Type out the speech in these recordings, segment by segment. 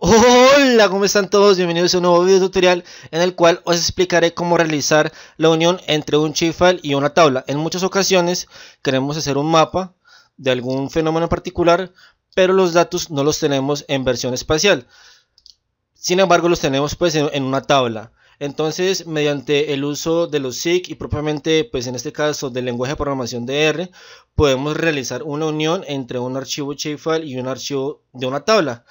Hola, ¿cómo están todos? Bienvenidos a un nuevo video tutorial en el cual os explicaré cómo realizar la unión entre un shapefile y una tabla. En muchas ocasiones queremos hacer un mapa de algún fenómeno particular, pero los datos no los tenemos en versión espacial. Sin embargo, los tenemos pues en una tabla. Entonces, mediante el uso de los SIG y propiamente, pues en este caso, del lenguaje de programación de R, podemos realizar una unión entre un archivo shapefile y un archivo de una tabla.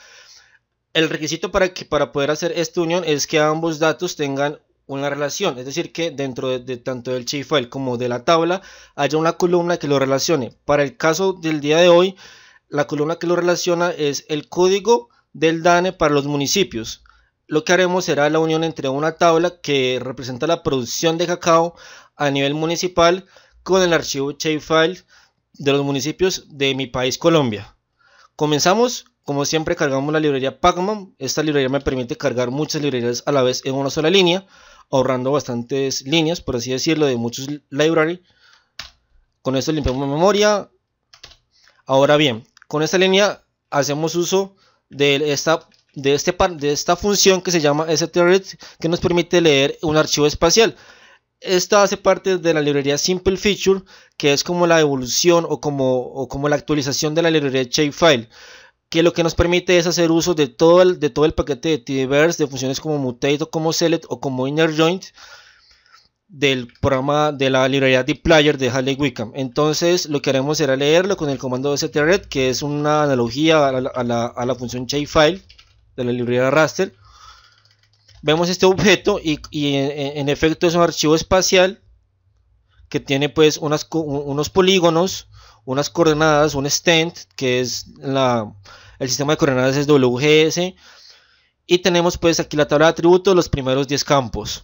El requisito para, que, para poder hacer esta unión es que ambos datos tengan una relación, es decir, que dentro de, tanto del shapefile como de la tabla haya una columna que lo relacione. Para el caso del día de hoy, la columna que lo relaciona es el código del DANE para los municipios. Lo que haremos será la unión entre una tabla que representa la producción de cacao a nivel municipal con el archivo shapefile de los municipios de mi país Colombia. Comenzamos como siempre cargamos la librería Pacman. Esta librería me permite cargar muchas librerías a la vez en una sola línea, ahorrando bastantes líneas, por así decirlo, de muchos library. Con esto limpiamos memoria. Ahora bien, con esta línea hacemos uso de esta, de este, de esta función que se llama strread que nos permite leer un archivo espacial. Esta hace parte de la librería Simple Feature, que es como la evolución o como, o como la actualización de la librería Shapefile que lo que nos permite es hacer uso de todo el, de todo el paquete de TD-verse, de funciones como mutate o como select o como inner joint del programa de la librería dplyr de Halley Wickham. Entonces lo que haremos será leerlo con el comando stred que es una analogía a la, a la, función jfile de la librería raster. Vemos este objeto y, en, efecto es un archivo espacial que tiene pues unas, unos polígonos unas coordenadas, un stent, que es la, el sistema de coordenadas es WGS, y tenemos pues aquí la tabla de atributos, los primeros 10 campos.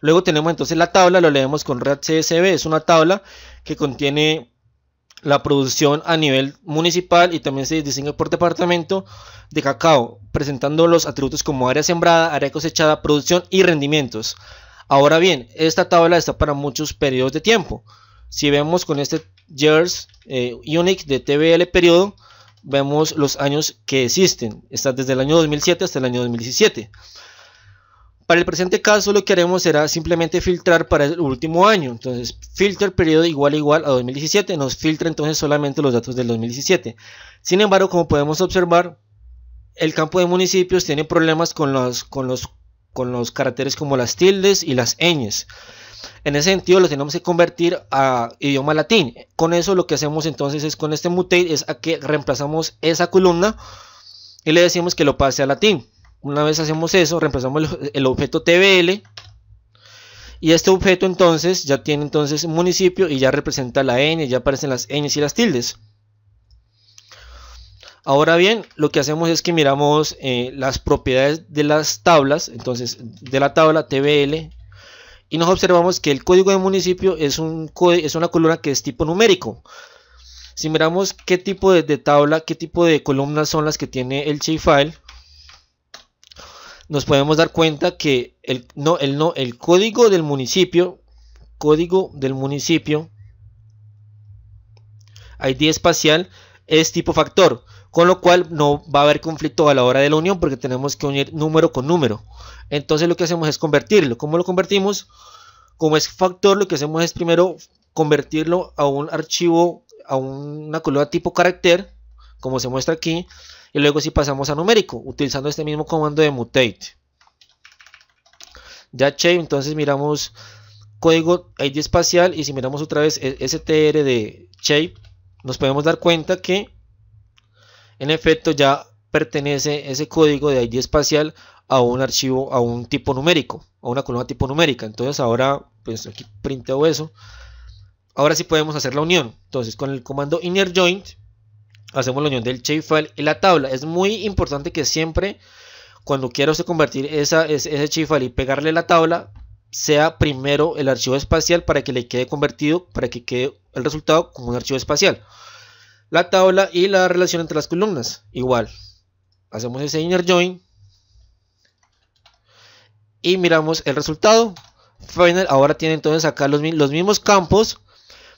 Luego tenemos entonces la tabla, lo leemos con Red CSV, es una tabla que contiene la producción a nivel municipal y también se distingue por departamento de cacao, presentando los atributos como área sembrada, área cosechada, producción y rendimientos. Ahora bien, esta tabla está para muchos periodos de tiempo. Si vemos con este years eh, unique de TBL periodo, vemos los años que existen. Está desde el año 2007 hasta el año 2017. Para el presente caso lo que haremos será simplemente filtrar para el último año. Entonces, filter periodo igual igual a 2017. Nos filtra entonces solamente los datos del 2017. Sin embargo, como podemos observar, el campo de municipios tiene problemas con los, con los, con los caracteres como las tildes y las ñes. En ese sentido lo tenemos que convertir a idioma latín. Con eso lo que hacemos entonces es con este mutate es a que reemplazamos esa columna y le decimos que lo pase a latín. Una vez hacemos eso, reemplazamos el objeto TBL y este objeto entonces ya tiene entonces municipio y ya representa la n, ya aparecen las n y las tildes. Ahora bien, lo que hacemos es que miramos eh, las propiedades de las tablas, entonces de la tabla tbl y nos observamos que el código de municipio es, un, es una columna que es tipo numérico. Si miramos qué tipo de, tabla, qué tipo de columnas son las que tiene el shapefile, nos podemos dar cuenta que el, no, el, no, el código del municipio, código del municipio, ID espacial, es tipo factor con lo cual no va a haber conflicto a la hora de la unión porque tenemos que unir número con número. Entonces lo que hacemos es convertirlo. ¿Cómo lo convertimos? Como es factor, lo que hacemos es primero convertirlo a un archivo, a una columna tipo carácter, como se muestra aquí, y luego si pasamos a numérico, utilizando este mismo comando de mutate. Ya shape, entonces miramos código ID espacial y si miramos otra vez e-, str de shape, nos podemos dar cuenta que en efecto, ya pertenece ese código de ID espacial a un archivo, a un tipo numérico, a una columna tipo numérica. Entonces ahora, pues aquí printeo eso. Ahora sí podemos hacer la unión. Entonces con el comando inner join hacemos la unión del shapefile y la tabla. Es muy importante que siempre cuando quiero usted convertir esa, ese, ese shapefile y pegarle la tabla, sea primero el archivo espacial para que le quede convertido, para que quede el resultado como un archivo espacial la tabla y la relación entre las columnas. Igual, hacemos ese inner join y miramos el resultado. Final ahora tiene entonces acá los, los mismos campos,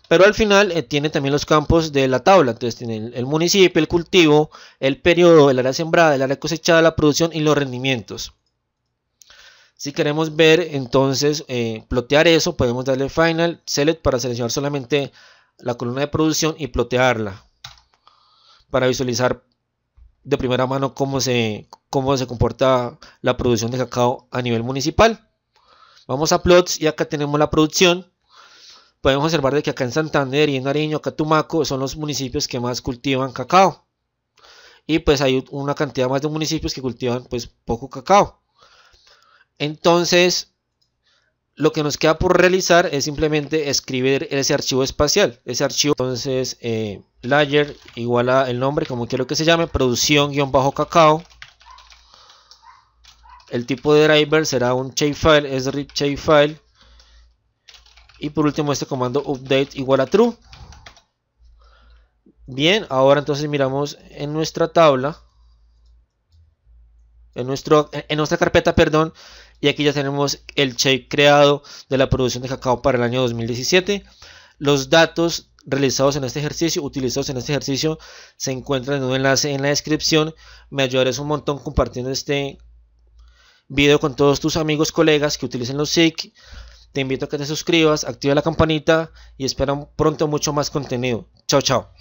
pero al final eh, tiene también los campos de la tabla. Entonces tiene el, municipio, el cultivo, el periodo, el área sembrada, el área cosechada, la producción y los rendimientos. Si queremos ver entonces eh, plotear eso, podemos darle final select para seleccionar solamente la columna de producción y plotearla para visualizar de primera mano cómo se, cómo se comporta la producción de cacao a nivel municipal. Vamos a plots y acá tenemos la producción. Podemos observar de que acá en Santander y en Nariño, Catumaco son los municipios que más cultivan cacao. Y pues hay una cantidad más de municipios que cultivan pues poco cacao. Entonces, lo que nos queda por realizar es simplemente escribir ese archivo espacial. Ese archivo, entonces, eh, layer igual a el nombre, como quiero que se llame, producción-cacao. El tipo de driver será un shapefile, es rip shapefile. Y por último este comando update igual a true. Bien, ahora entonces miramos en nuestra tabla, en, nuestro, en nuestra carpeta, perdón, y aquí ya tenemos el check creado de la producción de cacao para el año 2017. Los datos realizados en este ejercicio, utilizados en este ejercicio, se encuentran en un enlace en la descripción. Me ayudarás un montón compartiendo este video con todos tus amigos, colegas que utilicen los SIC. Te invito a que te suscribas, activa la campanita y espera pronto mucho más contenido. Chao, chao.